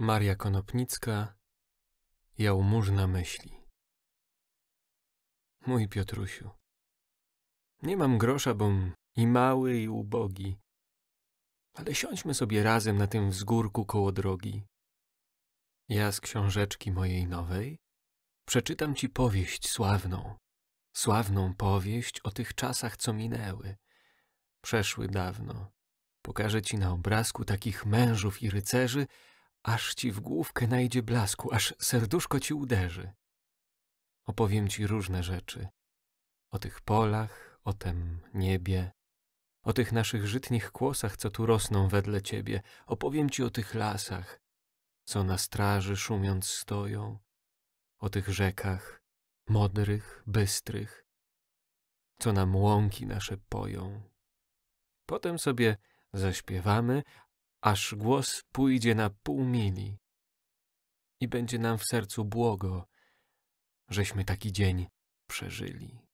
Maria Konopnicka Jałmużna myśli Mój Piotrusiu Nie mam grosza, bom i mały i ubogi Ale siądźmy sobie razem na tym wzgórku koło drogi Ja z książeczki mojej nowej Przeczytam ci powieść sławną Sławną powieść o tych czasach, co minęły Przeszły dawno Pokażę ci na obrazku takich mężów i rycerzy, aż ci w główkę najdzie blasku, aż serduszko ci uderzy. Opowiem ci różne rzeczy. O tych polach, o tem niebie, o tych naszych żytnich kłosach, co tu rosną wedle ciebie. Opowiem ci o tych lasach, co na straży szumiąc stoją, o tych rzekach, modrych, bystrych, co nam łąki nasze poją. Potem sobie zaśpiewamy, aż głos pójdzie na pół mili i będzie nam w sercu błogo, żeśmy taki dzień przeżyli.